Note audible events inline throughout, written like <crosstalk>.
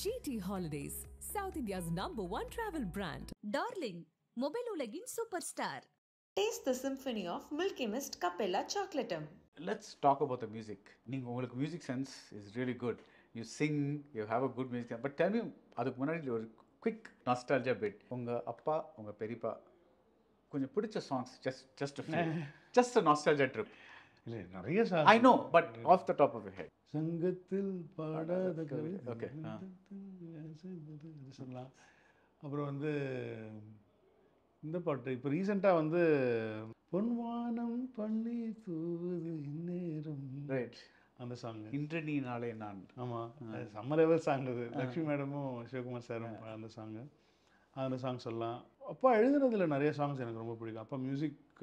GT holidays south India's number one travel brand Darling mobile உலகின் super star taste the symphony of Milky Mist cappella சாக்லேட்டம் let's talk about the music நீங்கள் உங்களுக்கு music sense is really good you sing you have a good music but tell அதுக்கு முன்னாடி ஒரு quick nostalgia bit உங்கள் அப்பா உங்கள் பெரியப்பா கொஞ்சம் பிடிச்ச songs just just just nostalgia trip இல்லை நிறைய sir I know but off the top of head சங்கத்தில் பாடாத கவிதை ஓகே சொல்லலாம் அப்புறம் வந்து இந்த பாட்டு இப்போ ரீசெண்டாக வந்து பொன்வானம் பண்ணி தூது இந்நேரம் ரைட் அந்த சாங் இன்று நீ நாளே நான் ஆமாம் சம்ம லெவல் சாங் அது லக்ஷ்மி மேடமும் சிவகுமார் சாரும் அந்த சாங்கு அந்த சாங் சொல்லலாம் அப்பா எழுதுனதில் நிறைய சாங்ஸ் எனக்கு ரொம்ப பிடிக்கும் அப்போ மியூசிக்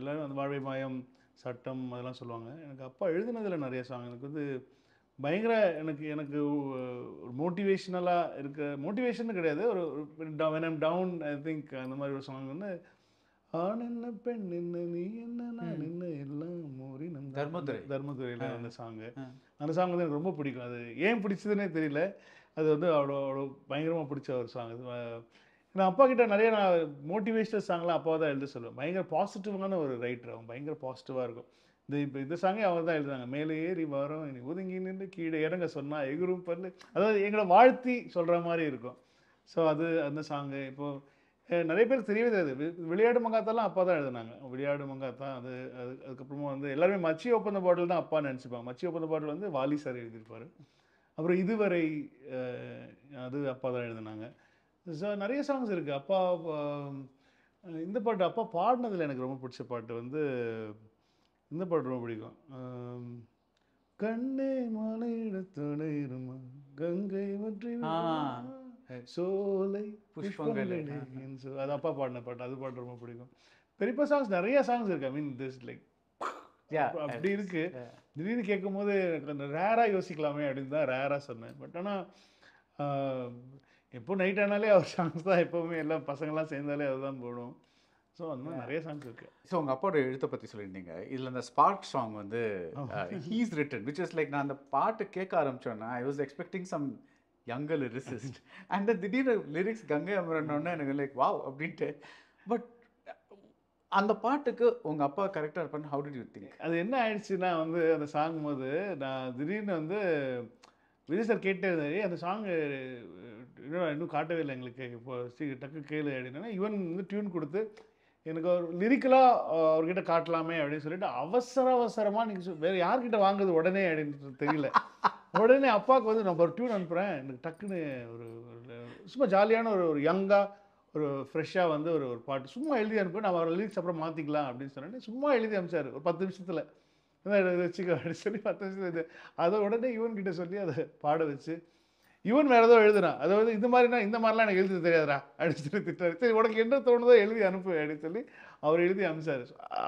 எல்லோரும் அந்த வாழ்வை மாயம் சட்டம் அதெல்லாம் சொல்லுவாங்க எனக்கு அப்பா எழுதினதில் நிறைய சாங் எனக்கு வந்து பயங்கர எனக்கு எனக்கு ஒரு மோட்டிவேஷ்னலாக இருக்க மோட்டிவேஷன் கிடையாது ஒரு ஐம் டவுன் ஐ திங்க் அந்த மாதிரி ஒரு சாங் வந்து ஆண் என்ன பெண் என்ன நீ என்ன நான் என்ன எல்லாம் மோரி நம் தர்மதுரை தர்மதுரையில் அந்த சாங்கு அந்த சாங் வந்து எனக்கு ரொம்ப பிடிக்கும் அது ஏன் பிடிச்சதுன்னே தெரியல அது வந்து அவ்வளோ அவ்வளோ பயங்கரமாக பிடிச்ச ஒரு சாங் அது நான் அப்பா கிட்ட நிறைய நான் மோட்டிவேஷனல் சாங்லாம் அப்பா தான் எழுத சொல்லுவேன் பயங்கர பாசிட்டிவான ஒரு ரைட்டர் அவன் பயங்கர பாசிட்டிவாக இருக்கும் இந்த இப்போ இந்த சாங்கே அவர் தான் எழுதுறாங்க மேலே ஏறி வரோம் இனி ஒதுங்கி நின்று கீழே இறங்க சொன்னால் எகுரும் பல்லு அதாவது எங்களை வாழ்த்தி சொல்கிற மாதிரி இருக்கும் ஸோ அது அந்த சாங்கு இப்போது நிறைய பேர் தெரியவே தெரியாது விளையாடு மங்காத்தாலாம் அப்பா தான் எழுதுனாங்க விளையாடு மங்காத்தான் அது அது அதுக்கப்புறமா வந்து எல்லாருமே மச்சி ஒப்பந்த பாடல் தான் அப்பா நினச்சிப்பாங்க மச்சி ஒப்பந்த பாடல் வந்து வாலி சார் எழுதியிருப்பார் அப்புறம் இதுவரை அது அப்பா தான் எழுதுனாங்க நிறைய சாங்ஸ் இருக்குது அப்பா இந்த பாட்டு அப்பா பாடினதில் எனக்கு ரொம்ப பிடிச்ச பாட்டு வந்து இந்த பாட்டு ரொம்ப பிடிக்கும் கண்ணே மாலையிட துணையிருமா கங்கை வற்றி சோலை புஷ்பங்கள் அது அப்பா பாடின பாட்டு அது பாட்டு ரொம்ப பிடிக்கும் பெரியப்பா சாங்ஸ் நிறைய சாங்ஸ் இருக்கு ஐ மீன் திஸ் லைக் அப்படி இருக்கு திடீர்னு கேட்கும் போது ரேரா யோசிக்கலாமே அப்படின்னு தான் ரேரா சொன்னேன் பட் ஆனால் எப்போ நைட் ஆனாலே அவர் சாங்ஸ் தான் எப்போவுமே எல்லாம் பசங்களாம் சேர்ந்தாலே அதுதான் போடும் ஸோ அந்த மாதிரி நிறைய சாங்ஸ் இருக்கு ஸோ உங்கள் அப்பாவோட எழுத்தை பற்றி சொல்லியிருந்தீங்க இதில் அந்த ஸ்பார்க் சாங் வந்து he's written which is like நான் அந்த பாட்டு கேட்க ஆரம்பித்தோன்னா I was expecting some younger lyricist and திடீர்னு லிரிக்ஸ் கங்கை அமரனோடனே எனக்கு லைக் வாவ் அப்படின்ட்டு பட் அந்த பாட்டுக்கு உங்கள் அப்பா கரெக்டாக இருப்பான்னு ஹவு டிட் யூ திங்க் அது என்ன ஆயிடுச்சுன்னா வந்து அந்த சாங் போது நான் திடீர்னு வந்து விஜய் சார் கேட்டே அந்த சாங் இன்னும் இன்னும் காட்டவே இல்லை எங்களுக்கு இப்போ டக்கு கேளு அப்படின்னா இவன் வந்து டியூன் கொடுத்து எனக்கு ஒரு லிரிக்கலாக அவர்கிட்ட காட்டலாமே அப்படின்னு சொல்லிட்டு அவசர அவசரமாக நீங்கள் வேறு யார்கிட்ட வாங்குது உடனே அப்படின்னு தெரியல உடனே அப்பாவுக்கு வந்து நான் ஒரு டியூன் அனுப்புகிறேன் எனக்கு டக்குன்னு ஒரு சும்மா ஜாலியான ஒரு ஒரு யங்காக ஒரு ஃப்ரெஷ்ஷாக வந்து ஒரு ஒரு பாட்டு சும்மா எழுதி அனுப்பி நம்ம அவரை லிரிக்ஸ் அப்புறம் மாற்றிக்கலாம் அப்படின்னு சொன்னேன் சும்மா எழுதி அனுப்பிச்சார் ஒரு பத்து நிமிஷத்தில் வச்சுக்க அப்படின்னு சொல்லி பத்து நிமிஷத்தில் அதை உடனே இவன்கிட்ட சொல்லி அதை பாட வச்சு இவன் வேறு ஏதோ எழுதுனான் அதாவது வந்து இந்த மாதிரினா இந்த மாதிரிலாம் எனக்கு எழுதி தெரியாதுடா அப்படின்னு சொல்லி திட்டாரு சரி உனக்கு என்ன தோணுதோ எழுதி அனுப்பு அப்படின்னு சொல்லி அவர் எழுதி அனுப்பிச்சார்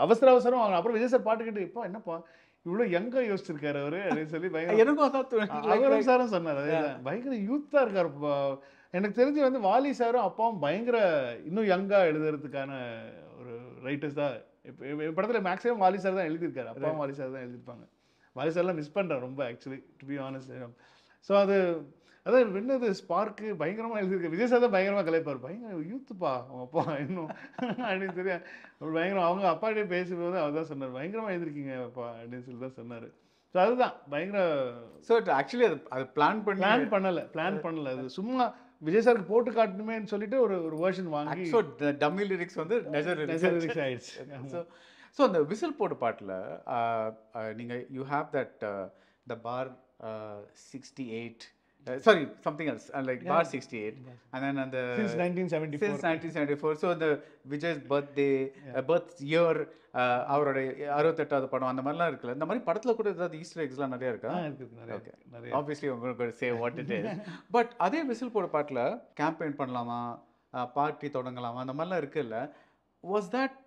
அவசர அவசரம் வாங்க அப்புறம் விஜய் சார் பாட்டு கேட்டு இப்போ என்னப்பா இவ்வளோ யங்காக யோசிச்சிருக்காரு அவரு அப்படின்னு சொல்லி <laughs> பயங்கர எனக்கும் சாரும் சொன்னார் பயங்கர யூத்தாக இருக்கார் எனக்கு தெரிஞ்சு வந்து வாலி சாரும் அப்பாவும் பயங்கர இன்னும் யங்காக எழுதுறதுக்கான ஒரு ரைட்டர்ஸ் தான் இப்போ படத்தில் மேக்ஸிமம் வாலி சார் தான் எழுதியிருக்காரு அப்பாவும் வாலி சார் தான் எழுதியிருப்பாங்க வாலி சார்லாம் மிஸ் பண்ணுறேன் ரொம்ப actually to be honest so அது அதான் வின்னது ஸ்பார்க்கு பயங்கரமாக எழுதியிருக்க விஜய் சார் தான் பயங்கரமாக கலைப்பார் பயங்கர யூத்துப்பா அவங்க அப்பா இன்னும் அப்படின்னு அப்படி பயங்கரம் அவங்க அப்பாட்டே பேசும்போது அவர் தான் சொன்னார் பயங்கரமாக எழுதிருக்கீங்க அப்பா அப்படின்னு சொல்லி தான் சொன்னார் ஸோ அதுதான் பயங்கர ஸோ ஆக்சுவலி அது அது பிளான் பண்ணி பிளான் பண்ணலை பிளான் பண்ணலை அது சும்மா விஜய் சாருக்கு போட்டு காட்டணுமேன்னு சொல்லிட்டு ஒரு ஒரு வேர்ஷன் வாங்கி ஸோ டம்மி லிரிக்ஸ் வந்து நெசர் லிரிக்ஸ் ஆயிடுச்சு ஸோ ஸோ அந்த விசில் போட்டு பாட்டில் நீங்கள் you have that the bar sixty eight Uh, sorry, something else. And uh, like yeah. bar 68, yeah. and then and uh, the since 1974. Since 1974. So the birthday birth year அவருடைய அறுபத்தெட்டாவது படம் அந்த மாதிரிலாம் இருக்குல்ல இந்த மாதிரி படத்தில் கூட ஏதாவது ஈஸ்டர் எக்ஸ்லாம் நிறைய இருக்கா ஓகே ஆப்வியஸ்லி உங்களுக்கு say what it is but அதே விசில் போட பாட்டில் கேம்பெயின் பண்ணலாமா பார்ட்டி தொடங்கலாமா அந்த மாதிரிலாம் இருக்குல்ல வாஸ் தட்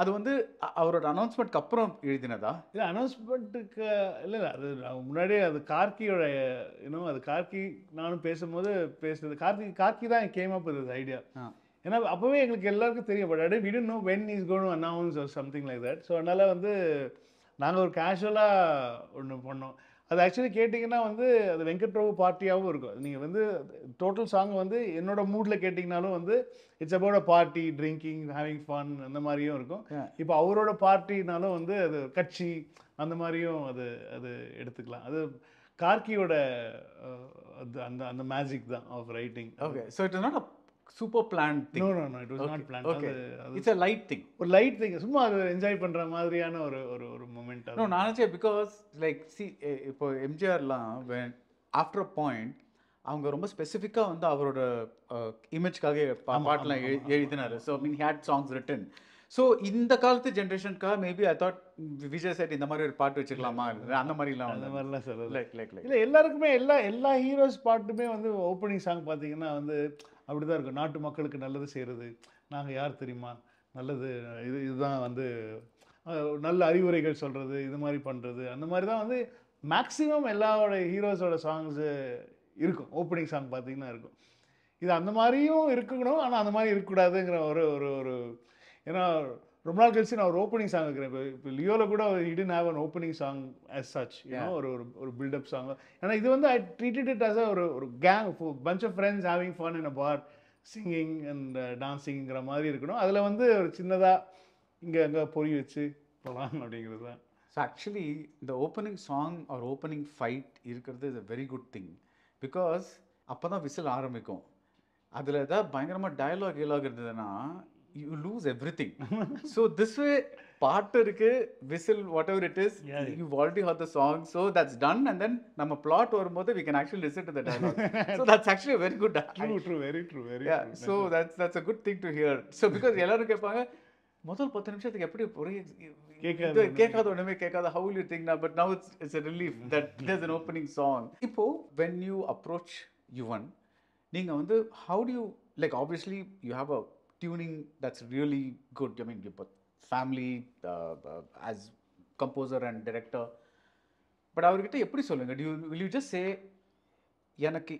அது வந்து அவரோட அனௌன்ஸ்மெண்ட்க்கு அப்புறம் எழுதினதா இல்லை அனௌன்ஸ்மெண்ட்டுக்கு இல்லை இல்லை அது முன்னாடியே அது கார்கியோட இன்னும் அது கார்கி நானும் பேசும்போது பேசுறது கார்கி கார்கி தான் கேம் அப் இது ஐடியா ஏன்னா அப்போவே எங்களுக்கு எல்லாருக்கும் தெரியும் பட் அடி know when is gonna announce or something like that so அதனால் வந்து நாங்கள் ஒரு கேஷுவலாக ஒன்று பண்ணோம் அது ஆக்சுவலி கேட்டிங்கன்னா வந்து அது வெங்கட் பிரபு பார்ட்டியாகவும் இருக்கும் நீங்கள் வந்து டோட்டல் சாங் வந்து என்னோட மூடில் கேட்டிங்கனாலும் வந்து it's about a party drinking having fun அந்த மாதிரியும் இருக்கும் இப்போ அவரோட பார்ட்டினாலும் வந்து அது கட்சி அந்த மாதிரியும் அது அது எடுத்துக்கலாம் அது கார்கியோட அந்த அந்த மேஜிக் தான் of writing okay so it is not a super plan thing no no no it was not plan okay it's a light thing ஒரு லைட் திங் சும்மா அது என்ஜாய் பண்ணுற மாதிரியான ஒரு ஒரு ஒரு மூமெண்ட் நோ நான் நினச்சே பிகாஸ் லைக் சி இப்போ எம்ஜிஆர்லாம் வென் ஆஃப்டர் அ பாயிண்ட் அவங்க ரொம்ப ஸ்பெசிஃபிக்காக வந்து அவரோட இமேஜ்க்காக பாட்டெலாம் எழுதினார் so mean had songs written so இந்த காலத்து ஜென்ரேஷனுக்காக maybe I thought Vijay said இந்த மாதிரி ஒரு பாட்டு வச்சுக்கலாமா அந்த மாதிரிலாம் அந்த மாதிரிலாம் சார் லைக் லைக் லைக் இல்லை எல்லாருக்குமே எல்லா எல்லா ஹீரோஸ் பாட்டுமே வந்து ஓப்பனிங் சாங் பார்த்தீங்கன்னா வந்து அப்படி தான் இருக்கும் நாட்டு மக்களுக்கு நல்லது செய்கிறது நாங்கள் யார் தெரியுமா நல்லது இது இதுதான் வந்து நல்ல அறிவுரைகள் சொல்கிறது இது மாதிரி பண்ணுறது அந்த மாதிரி தான் வந்து மேக்ஸிமம் எல்லாவோட ஹீரோஸோட சாங்ஸு இருக்கும் ஓப்பனிங் சாங் பார்த்திங்கன்னா இருக்கும் இது அந்த மாதிரியும் இருக்கணும் ஆனால் அந்த மாதிரி இருக்கக்கூடாதுங்கிற ஒரு ஒரு ஒரு ஏன்னா ரொம்ப நாள் கழிச்சு நான் ஒரு ஓப்பனிங் சாங் இருக்கிறேன் இப்போ இப்போ லியோவில் கூட ஒரு didn't have an opening song as such ஏன்னா ஒரு ஒரு பில்டப் சாங் ஏன்னா இது வந்து ஐ ட்ரீட்டட் இட் அஸ் ஒரு ஒரு gang bunch of friends having fun in a bar singing and டான்ஸிங்கிற மாதிரி இருக்கணும் அதில் வந்து ஒரு சின்னதாக இங்கே அங்கே பொறி வச்சு போகலாம் <laughs> அப்படிங்கிறது தான் ஸோ ஆக்சுவலி இந்த opening song or opening fight இருக்கிறது is a very good thing because அப்போ தான் விசில் ஆரம்பிக்கும் அதில் ஏதாவது பயங்கரமாக டயலாக் கீலாக் இருந்ததுன்னா you lose everything so this way பாட்டு இருக்கு whistle whatever it is you already heard the song so that's done and then நம்ம பிளாட் வரும்போது we can actually listen to the dialogue so that's actually very good true true very true very so that's that's a good thing to hear so because எல்லாரும் கேட்பாங்க முதல் பத்து நிமிஷத்துக்கு எப்படி ஒரே கேட்காத ஒன்றுமே கேட்காத how'll you think but now it's it's relief that it an opening song இப்போ வென் யூ அப்ரோச் யுவன் நீங்கள் வந்து how do you like obviously you have a tuning that's really good. I mean, family family uh, as uh, composer and director. But அவர்கிட்ட எப்படி சொல்லுங்க do will you just say எனக்கு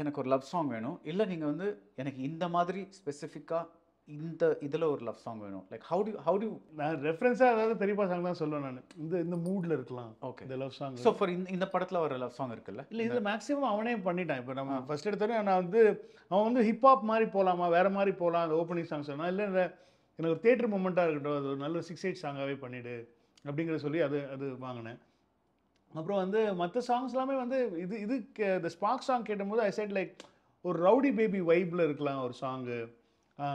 எனக்கு ஒரு love song வேணும் இல்லை நீங்கள் வந்து எனக்கு இந்த மாதிரி ஸ்பெசிஃபிக்காக இந்த இதில் ஒரு லவ் சாங் வேணும் like how do how do நான் ரெஃபரன்ஸாக அதாவது பெரியப்பா சாங் தான் சொல்லுவேன் நான் இந்த இந்த மூடில் இருக்கலாம் ஓகே இந்த லவ் சாங் ஸோ ஃபார் இந்த இந்த படத்தில் வர லவ் சாங் இருக்குல்ல இல்லை இதில் மேக்ஸிமம் அவனே பண்ணிட்டான் இப்போ நம்ம ஃபஸ்ட் எடுத்தோடனே நான் வந்து அவன் வந்து ஹிப்ஹாப் மாதிரி போகலாமா வேறு மாதிரி போகலாம் அந்த ஓப்பனிங் சாங் சொன்னால் இல்லை எனக்கு ஒரு தேட்டர் மூமெண்ட்டாக இருக்கட்டும் அது ஒரு நல்ல சிக்ஸ் எயிட் சாங்காகவே பண்ணிவிடு அப்படிங்கிற சொல்லி அது அது வாங்கினேன் அப்புறம் வந்து மற்ற சாங்ஸ் எல்லாமே வந்து இது இது இந்த ஸ்பார்க் சாங் போது ஐ சைட் லைக் ஒரு ரவுடி பேபி வைப்பில் இருக்கலாம் ஒரு சாங்கு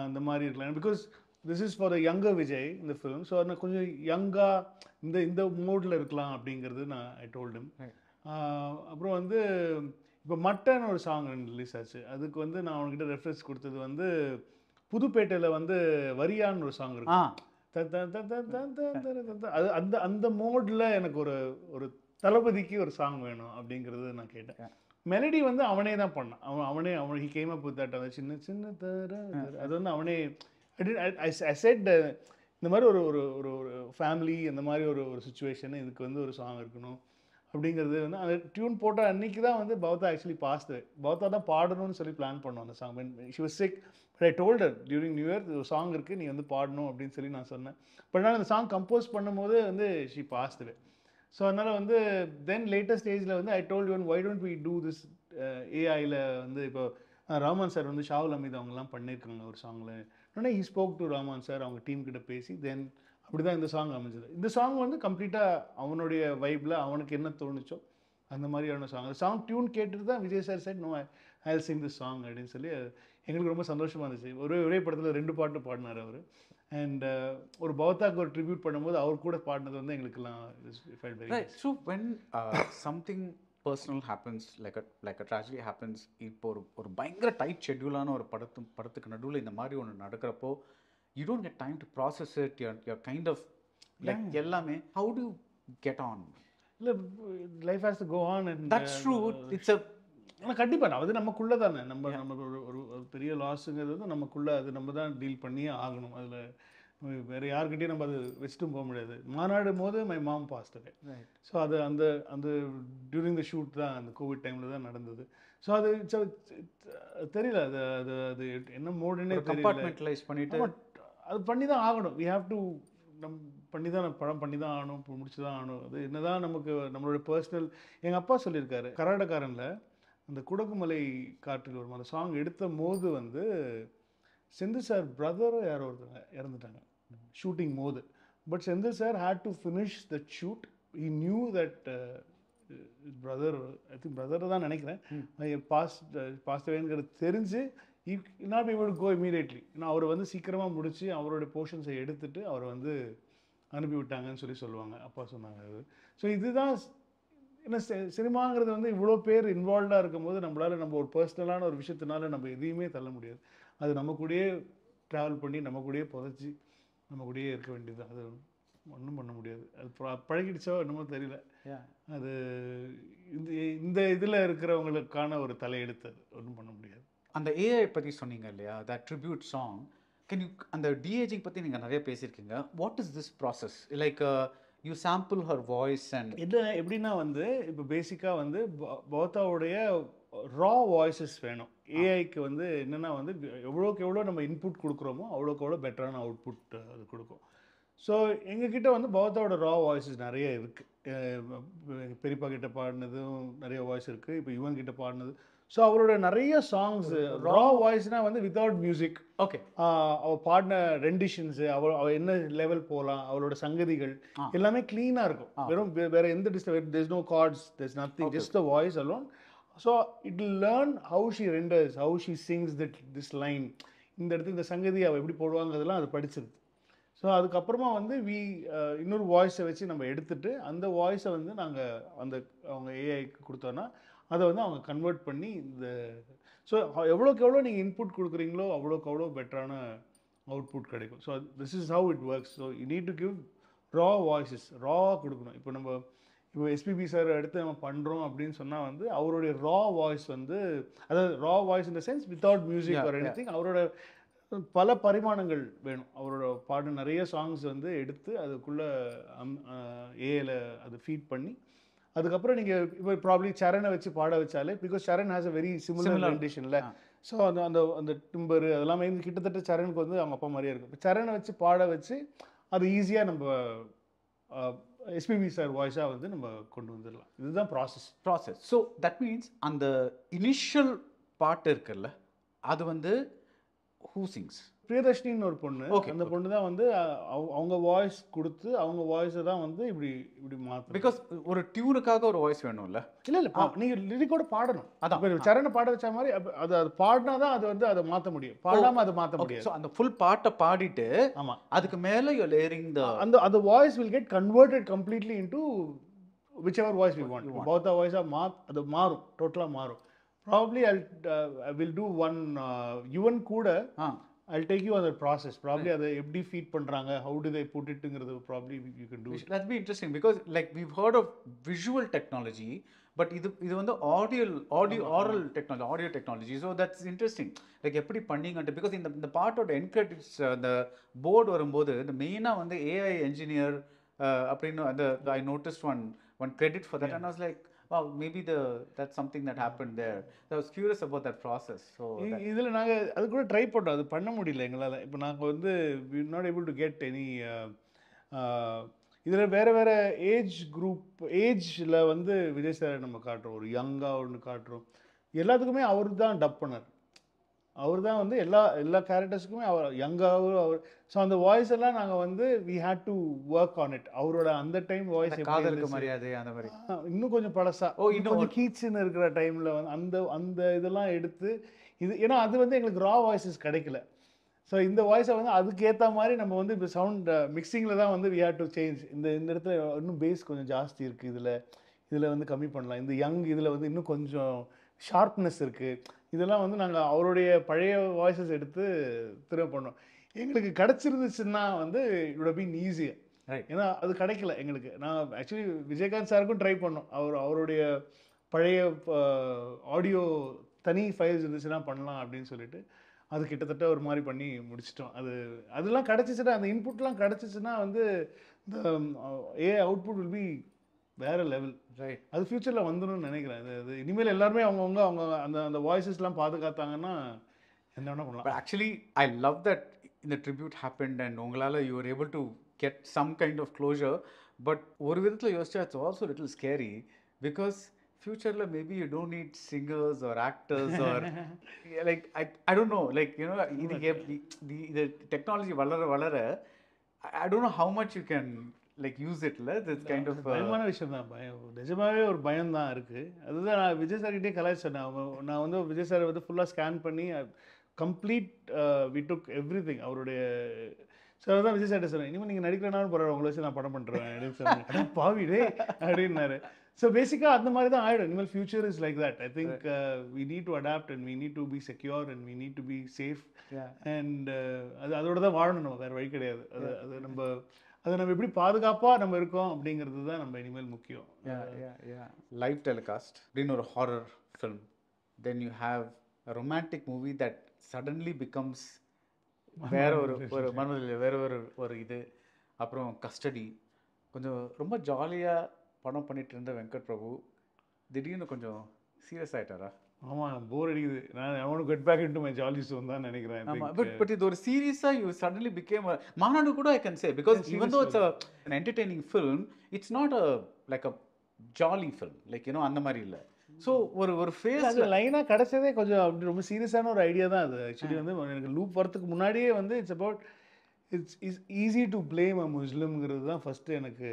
இந்த மாதிரி இருக்கலாம் because this is for a younger Vijay இந்த ஃபிலிம் ஸோ நான் கொஞ்சம் யங்காக இந்த இந்த மோடில் இருக்கலாம் அப்படிங்கிறது நான் ஐ டோல்டும் அப்புறம் வந்து இப்போ மட்டன் ஒரு சாங் ரிலீஸ் ஆச்சு அதுக்கு வந்து நான் அவன்கிட்ட ரெஃபரன்ஸ் கொடுத்தது வந்து புதுப்பேட்டையில் வந்து வரியான்னு ஒரு சாங் இருக்கும் அது அந்த அந்த மோடில் எனக்கு ஒரு ஒரு தளபதிக்கு ஒரு சாங் வேணும் அப்படிங்கிறது நான் கேட்டேன் மெலடி வந்து அவனே தான் பண்ணான் அவன் அவனே அவன் he came up with that அந்த சின்ன சின்ன தர அது வந்து அவனே ஐ செட் uh, இந்த மாதிரி ஒரு ஒரு ஒரு ஒரு ஃபேமிலி அந்த மாதிரி ஒரு ஒரு சுச்சுவேஷன் இதுக்கு வந்து ஒரு சாங் இருக்கணும் அப்படிங்கிறது வந்து அந்த டியூன் போட்ட அன்னைக்கு தான் வந்து பௌத்தா ஆக்சுவலி பாஸ்து பௌத்தா தான் பாடணும்னு சொல்லி பிளான் பண்ணோம் அந்த song she was sick but I told her during new year ஒரு சாங் இருக்குது நீ வந்து பாடணும் அப்படின்னு சொல்லி நான் சொன்னேன் பட் நான் அந்த சாங் கம்போஸ் பண்ணும்போது வந்து ஷி பாஸ்துவே ஸோ அதனால் வந்து தென் லேட்டஸ்ட் ஸ்டேஜில் வந்து I told Yuvan why don't we do this ஏஐயில் வந்து இப்போ ராமான் சார் வந்து ஷாவுல் அமீத் அவங்கலாம் பண்ணியிருக்காங்க ஒரு சாங்கில் உடனே he spoke to Rahman sir அவங்க டீம் கிட்ட பேசி தென் அப்படி தான் இந்த சாங் அமைஞ்சது இந்த சாங் வந்து கம்ப்ளீட்டாக அவனுடைய வைப்பில் அவனுக்கு என்ன தோணுச்சோ அந்த மாதிரியான சாங் அந்த சாங் டியூன் கேட்டுட்டு தான் Vijay sir said no I sing this song அப்படின்னு சொல்லி எங்களுக்கு ரொம்ப சந்தோஷமாக இருந்துச்சு ஒரே ஒரே படத்தில் ரெண்டு பாட்டு பாடினார் அவர் அண்ட் uh, ஒரு பௌத்தாக்கு ஒரு ட்ரிபியூட் பண்ணும்போது அவர் கூட பாடினது வந்து எங்களுக்குலாம் so when something personal happens like a like a tragedy happens இப்போ ஒரு ஒரு பயங்கர டைட் ஷெட்யூலான ஒரு படத்து படத்துக்கு நடுவில் இந்த மாதிரி ஒன்று நடக்கிறப்போ you don't get time to process it your your kind of like எல்லாமே ஹவு டு கெட் ஆன் இல்லை life has to go on and that's true it's a ஆனால் கண்டிப்பாக அது நமக்குள்ளே தானே நம்ம நம்ம ஒரு ஒரு பெரிய லாஸுங்கிறது வந்து நமக்குள்ளே அது நம்ம தான் டீல் பண்ணியே ஆகணும் அதில் வேறு யாருக்கிட்டையும் நம்ம அது வச்சுட்டும் போக முடியாது மாநாடும் போது மை மாம் பாஸ்டர் ஸோ அது அந்த அந்த டியூரிங் த ஷூட் தான் அந்த கோவிட் டைமில் தான் நடந்தது ஸோ அது தெரியல அது அது அது என்ன மோடுன்னே கம்பார்ட்மெண்டலைஸ் பண்ணிட்டு அது பண்ணி தான் ஆகணும் வி ஹாவ் டு நம் பண்ணி தான் படம் பண்ணி தான் ஆகணும் முடிச்சு தான் ஆகணும் அது என்ன தான் நமக்கு நம்மளோட பர்சனல் எங்கள் அப்பா சொல்லியிருக்காரு கர்நாடகாரனில் அந்த குடகுமலை காற்றில் ஒரு அந்த சாங் எடுத்த போது வந்து செந்து சார் பிரதர் யாரோ ஒருத்தங்க இறந்துட்டாங்க ஷூட்டிங் போது பட் செந்து sir had to finish that shoot he knew that brother I think brother தான் நினைக்கிறேன் பாஸ் பாஸ்வேங்கிறது uh, தெரிஞ்சு நாட் இவர் கோ இமீடியட்லி ஏன்னா அவர் வந்து சீக்கிரமாக முடித்து அவரோட போர்ஷன்ஸை எடுத்துட்டு அவரை வந்து அனுப்பிவிட்டாங்கன்னு சொல்லி சொல்லுவாங்க அப்பா சொன்னாங்க அது ஸோ இதுதான் ஏன்னா சினிமாங்கிறது வந்து இவ்வளோ பேர் இன்வால்வ்டாக இருக்கும்போது நம்மளால் நம்ம ஒரு பர்சனலான ஒரு விஷயத்தினால நம்ம எதையுமே தள்ள முடியாது அது நம்ம கூடயே ட்ராவல் பண்ணி நம்ம கூடயே புதைச்சி நம்ம கூடயே இருக்க வேண்டியது அது ஒன்றும் பண்ண முடியாது அது பழகிடுச்சோ என்னமோ தெரியல அது இந்த இந்த இதில் இருக்கிறவங்களுக்கான ஒரு தலையெடுத்து அது ஒன்றும் பண்ண முடியாது அந்த ஏஐ பற்றி சொன்னீங்க இல்லையா the tribute song can you அந்த டிஏஜிங் பற்றி நீங்கள் நிறைய பேசியிருக்கீங்க what is this process like you sample her voice and என்ன எப்படின்னா வந்து இப்போ பேசிக்காக வந்து பௌத்தாவுடைய ரா வாய்ஸஸ் வேணும் ஏஐக்கு வந்து என்னென்னா வந்து எவ்வளோக்கு எவ்வளோ நம்ம இன்புட் கொடுக்குறோமோ அவ்வளோக்கு எவ்வளோ பெட்டரான அவுட்புட் அது கொடுக்கும் ஸோ எங்ககிட்ட வந்து பௌத்தாவோட ரா வாய்ஸஸ் நிறைய இருக்குது பெரியப்பா கிட்ட பாடினதும் நிறைய வாய்ஸ் இருக்குது இப்போ இவன் கிட்ட பாடினது ஸோ அவரோட நிறைய சாங்ஸ் ரா வாய்ஸ்னால் வந்து வித்தவுட் மியூசிக் ஓகே அவர் பாடின ரெண்டிஷன்ஸு அவள் அவள் என்ன லெவல் போகலாம் அவளோட சங்கதிகள் எல்லாமே க்ளீனாக இருக்கும் வெறும் வேற எந்த disturb there's no chords there's nothing just the voice alone so it learn how she renders how she sings that this line இந்த இடத்துல இந்த சங்கதி அவள் எப்படி போடுவாங்கிறதுலாம் அது படிச்சிருது ஸோ அதுக்கப்புறமா வந்து வி இன்னொரு வாய்ஸை வச்சு நம்ம எடுத்துட்டு அந்த வாய்ஸை வந்து நாங்கள் அந்த அவங்க ஏஐக்கு கொடுத்தோன்னா அதை வந்து அவங்க கன்வெர்ட் பண்ணி இந்த ஸோ எவ்வளோக்கு எவ்வளோ நீங்கள் இன்புட் கொடுக்குறீங்களோ அவ்வளோக்கு அவ்வளோ பெட்டரான அவுட்புட் கிடைக்கும் so this is how it works so you need to give raw voices raw கொடுக்கணும் இப்போ நம்ம இப்போ எஸ்பிபி சார் எடுத்து நம்ம பண்ணுறோம் அப்படின்னு சொன்னால் வந்து அவருடைய ரா வாய்ஸ் வந்து அதாவது ரா வாய்ஸ் இந்த the sense without music or anything அவரோட பல பரிமாணங்கள் வேணும் அவரோட பாடு நிறைய சாங்ஸ் வந்து எடுத்து அதுக்குள்ளே அம் ஏஐயில் அது ஃபீட் பண்ணி அதுக்கப்புறம் நீங்கள் இப்போ ப்ராப்ளி சரணை வச்சு பாட வச்சாலே because Charan has a very similar இல்லை ஸோ அந்த அந்த அந்த டிம்பர் அதெல்லாமே கிட்டத்தட்ட சரணுக்கு வந்து அவங்க அப்பா மாதிரியே இருக்கும் இப்போ சரணை வச்சு பாட வச்சு அது ஈஸியாக நம்ம எஸ்பிபி சார் வாய்ஸாக வந்து நம்ம கொண்டு வந்துடலாம் இதுதான் process process so that means அந்த இனிஷியல் பாட்டு இருக்குல்ல அது வந்து ஹூ சிங்ஸ் பிரியதர்ஷினின்னு ஒரு பொண்ணு ஓகே அந்த பொண்ணு தான் வந்து அவங்க வாய்ஸ் கொடுத்து அவங்க வாய்ஸை தான் வந்து இப்படி இப்படி மாற்றும் பிகாஸ் ஒரு டியூனுக்காக ஒரு வாய்ஸ் வேணும்ல இல்லை இல்லை நீங்கள் லிரிக்கோட பாடணும் அதான் இப்போ சரணை பாட வச்ச மாதிரி அது அது பாடினா தான் அது வந்து அதை மாற்ற முடியும் oh, பாடாமல் அதை மாற்ற முடியும் ஸோ அந்த ஃபுல் பாட்டை பாடிட்டு ஆமாம் அதுக்கு மேலே யூ லேரிங் த அந்த அந்த voice will get converted completely into whichever voice we want பௌத்த வாய்ஸாக மா அது மாறும் டோட்டலாக மாறும் probably I will do one Yuvan கூட I take you other process probably அதை எப்படி ஃபீட் பண்ணுறாங்க ஹவு டு தே புட்டுங்கிறது probably you can do that be interesting because like we heard of visual technology but இது இது வந்து audio audio aural technology audio technology so that's interesting like எப்படி பண்ணிங்கன்ட்டு because இந்த இந்த பாட்டோட என்கரேஜ் uh, அந்த போர்டு வரும்போது இந்த மெயினாக வந்து ஏஐ என்ஜினியர் uh, அப்படின்னு அந்த I notice one one credit for that and as like well maybe the that's something that happened there. So I was curious about that process. So இதில் நாங்கள் அது கூட ட்ரை பண்ணோம் அது பண்ண முடியல எங்களால் இப்போ நாங்கள் வந்து we not able to get any இதில் வேறு வேறு ஏஜ் குரூப் ஏஜில் வந்து விஜய் சார் நம்ம காட்டுறோம் ஒரு யங்காக ஒன்று காட்டுறோம் எல்லாத்துக்குமே அவர் தான் டப் பண்ணார் அவர் தான் வந்து எல்லா எல்லா கேரக்டர்ஸுக்குமே அவர் யங்காகவும் அவர் ஸோ அந்த வாய்ஸ் எல்லாம் நாங்கள் வந்து we had to work on it அவரோட அந்த டைம் வாய்ஸ் காதலுக்கு மரியாதை அந்த மாதிரி இன்னும் கொஞ்சம் பழசா ஓ இன்னும் கொஞ்சம் கீச்சுன்னு இருக்கிற டைமில் வந்து அந்த அந்த இதெல்லாம் எடுத்து இது ஏன்னா அது வந்து எங்களுக்கு ரா வாய்ஸஸ் கிடைக்கல ஸோ இந்த வாய்ஸை வந்து அதுக்கேற்ற மாதிரி நம்ம வந்து இப்போ சவுண்ட் மிக்சிங்கில் தான் வந்து வி ஹேட் டு சேஞ்ச் இந்த இந்த இடத்துல இன்னும் பேஸ் கொஞ்சம் ஜாஸ்தி இருக்குது இதில் இதில் வந்து கம்மி பண்ணலாம் இந்த யங் இதில் வந்து இன்னும் கொஞ்சம் ஷார்ப்னஸ் இருக்குது இதெல்லாம் வந்து நாங்கள் அவருடைய பழைய வாய்ஸஸ் எடுத்து திரும்ப பண்ணோம் எங்களுக்கு கிடச்சிருந்துச்சுன்னா வந்து இவ்வளோ பீன் ஈஸியாக ஏன்னா அது கிடைக்கல எங்களுக்கு நான் ஆக்சுவலி விஜயகாந்த் சாருக்கும் ட்ரை பண்ணோம் அவர் அவருடைய பழைய ஆடியோ தனி ஃபைல்ஸ் இருந்துச்சுன்னா பண்ணலாம் அப்படின்னு சொல்லிட்டு அது கிட்டத்தட்ட ஒரு மாதிரி பண்ணி முடிச்சிட்டோம் அது அதெல்லாம் கிடச்சிச்சுன்னா அந்த இன்புட்லாம் கிடச்சிச்சுன்னா வந்து இந்த ஏ அவுட்புட் வில் பி வேறு லெவல் ரைட் அது ஃப்யூச்சரில் வந்துடும் நினைக்கிறேன் அது இனிமேல் எல்லாருமே அவங்கவுங்க அவங்க அந்த அந்த வாய்ஸஸ்லாம் பாதுகாத்தாங்கன்னா என்ன வேணால் பண்ணலாம் ஆக்சுவலி ஐ லவ் தட் இந்த ட்ரிபியூட் ஹேப்பன்ட் அண்ட் உங்களால் you're able to get some kind of closure but ஒரு விதத்தில் யோசிச்சா it's also little scary because ஃப்யூச்சரில் maybe you don't need singers or actors or like I I don't know like you know இது இது technology வளர வளர I don't know how much you can like use இட்ல this kind of பயமான விஷயம் தான் பயம் நிஜமாவே ஒரு பயம் தான் இருக்குது அதுதான் நான் விஜய் சார்கிட்டே கலாய்ச்சேன் நான் நான் வந்து விஜய் சார் வந்து ஃபுல்லாக ஸ்கேன் பண்ணி complete we took everything அவருடைய சார் தான் விஜய் சார்ட்ட சொன்னேன் இனிமேல் நீங்கள் நடிக்கிறனாலும் பரவாயில்ல உங்களை வச்சு நான் படம் பண்ணுறேன் பாவிடே அப்படின்னாரு ஸோ பேசிக்காக அந்த மாதிரி தான் ஆகிடும் இனிமேல் future is like that I think we need to adapt and we need to be secure and we need to be safe and அது அதோட தான் வாழணும் நம்ம வேறு வழி கிடையாது அது அது நம்ம அதை நம்ம எப்படி பாதுகாப்பாக நம்ம இருக்கோம் அப்படிங்கிறது தான் நம்ம இனிமேல் முக்கியம் லைவ் டெலிகாஸ்ட் அப்படின்னு ஒரு horror film then you have romantic movie that suddenly becomes வேற ஒரு ஒரு மனதில் வேற ஒரு ஒரு இது அப்புறம் கஸ்டடி கொஞ்சம் ரொம்ப ஜாலியாக படம் பண்ணிகிட்டு இருந்த வெங்கட் பிரபு திடீர்னு கொஞ்சம் சீரியஸ் ஆகிட்டாரா ஆமாம் போர் அடிக்குது நான் I want get back into my jolly zone தான் நினைக்கிறேன் ஆமாம் பட் பட் இது ஒரு சீரியஸாக யூ சடன்லி பிகேம் மாநாடு கூட ஐ கேன் சே பிகாஸ் இவன் though it's an entertaining film it's not a like a jolly film like you know அந்த மாதிரி இல்லை ஸோ ஒரு ஒரு ஃபேஸ் அது லைனாக கிடச்சதே கொஞ்சம் அப்படி ரொம்ப சீரியஸான ஒரு ஐடியா தான் அது ஆக்சுவலி வந்து எனக்கு லூப் வரத்துக்கு முன்னாடியே வந்து it's about it's is easy to blame a முஸ்லிம்ங்கிறது தான் ஃபஸ்ட்டு எனக்கு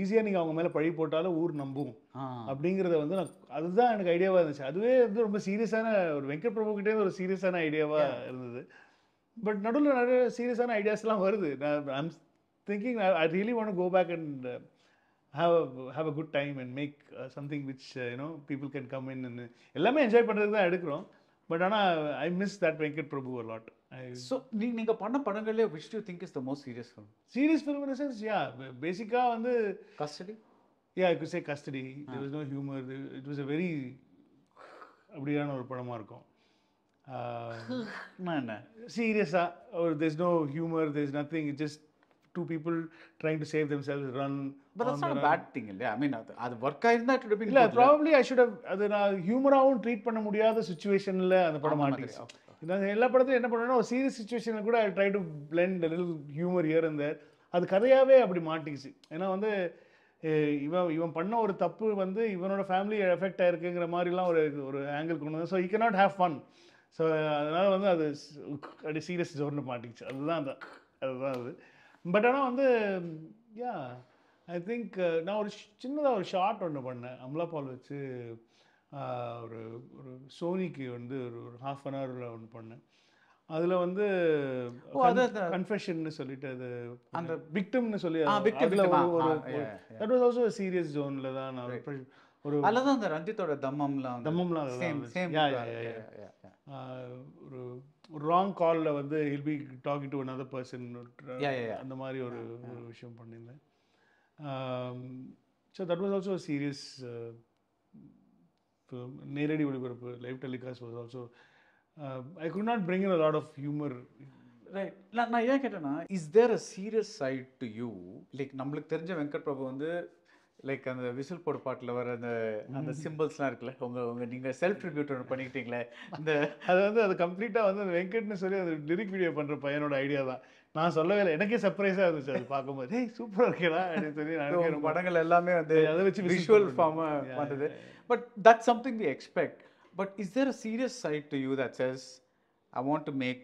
ஈஸியாக நீங்கள் அவங்க மேலே பழி போட்டாலும் ஊர் நம்பும் அப்படிங்கிறத வந்து நான் அதுதான் எனக்கு ஐடியாவாக இருந்துச்சு அதுவே வந்து ரொம்ப சீரியஸான ஒரு வெங்கட் பிரபு கிட்டே ஒரு சீரியஸான ஐடியாவாக இருந்தது பட் நடுவில் நிறைய சீரியஸான ஐடியாஸ்லாம் வருது நான் I'm thinking I really want go back and have have a good time and make something which you know people can come in எல்லாமே என்ஜாய் பண்ணுறதுக்கு தான் எடுக்கிறோம் பட் ஆனால் I miss that Venkat Prabhu a lot so நீங்கள் நீங்கள் பண்ண படங்களே which you think is the most serious film serious film sense yeah பேசிக்காக வந்து Custody yeah it say Custody there is no humour it was a very அப்படியான ஒரு படமாக இருக்கும் என்ன சீரியஸாக ஒரு there is no humour there is nothing it just two people trying to save themselves run but that's not bad thing இல்லையா I mean அது அது ஒர்க் ஆயிருந்தா இட் பீன் இல்ல ப்ராபபிலி ஐ ஷுட் அது நான் ஹியூமராவும் ட்ரீட் பண்ண முடியாத சுச்சுவேஷன்ல அந்த படம் ஆர்டிஸ்ட் எல்லா படத்துலையும் என்ன பண்ணுவேன்னா ஒரு சீரியஸ் சுச்சுவேஷனில் கூட I try to blend lil humour here இந்த அது கதையாகவே அப்படி மாட்டிக்குச்சு ஏன்னா வந்து இவன் இவன் பண்ண ஒரு தப்பு வந்து இவனோட ஃபேமிலி எஃபெக்ட் ஆயிருக்குங்கிற மாதிரிலாம் ஒரு ஒரு ஆங்கிள் கொண்டு வந்து ஸோ ஈ கே நாட் ஹேவ் ஃபன் ஸோ அதனால் வந்து அது அப்படி சீரியஸ் ஜோர்னு மாட்டிக்கிச்சு அதுதான் அந்த அதுதான் அது பட் ஆனால் வந்து யா ஐ திங்க் uh, நான் ஒரு சின்னதாக ஒரு ஷார்ட் ஒன்று பண்ணேன் அம்லாபால் வச்சு ஒரு ஒரு சோனிக்கு வந்து ஒரு ஒரு ஹாஃப் அன் ஹவரில் ஒன்று பண்ணேன் அதில் வந்து கன்ஃபெஷன்னு சொல்லிட்டு அது அந்த விக்டம்னு சொல்லி அதில் ஒரு தட் வாஸ் ஆல்சோ சீரியஸ் ஜோனில் தான் நான் ஒரு அல்லதான் அந்த ரஞ்சித்தோட தம்மம்லாம் தம்மம்லாம் ஒரு ஒரு ராங் காலில் வந்து he'll be talking to another person அந்த மாதிரி ஒரு ஒரு விஷயம் பண்ணியிருந்தேன் so that was also serious நேரடி ஒளிபரப்பு live telecast was also I could not bring in a lot of humour right நான் நான் ஏன் கேட்டேன்னா is there a serious side to you like நம்மளுக்கு தெரிஞ்ச வெங்கட் பிரபு வந்து லைக் அந்த விசில் போடு பாட்டில் வர அந்த அந்த சிம்பிள்ஸ்லாம் இருக்குல்ல உங்கள் உங்கள் நீங்கள் செல்ஃப் ரிவ்யூட் ஒன்று பண்ணிக்கிட்டீங்களே அந்த <laughs> அது வந்து அது கம்ப்ளீட்டாக வந்து அந்த வெங்கட்னு சொல்லி அந்த லிரிக் வீடியோ பண்ணுற பையனோட ஐடியா தான் நான் சொல்லவே இல்லை எனக்கே சர்ப்ரைஸாக இருந்துச்சு அது பார்க்கும்போது ஏய் சூப்பராக இருக்கடா அப்படின்னு சொல்லி படங்கள் எல்லாமே வந்து அதை வச்சு விஷுவல் ஃபார்மாக வந்தது but that something we expect but is there a serious side to you that says I want to make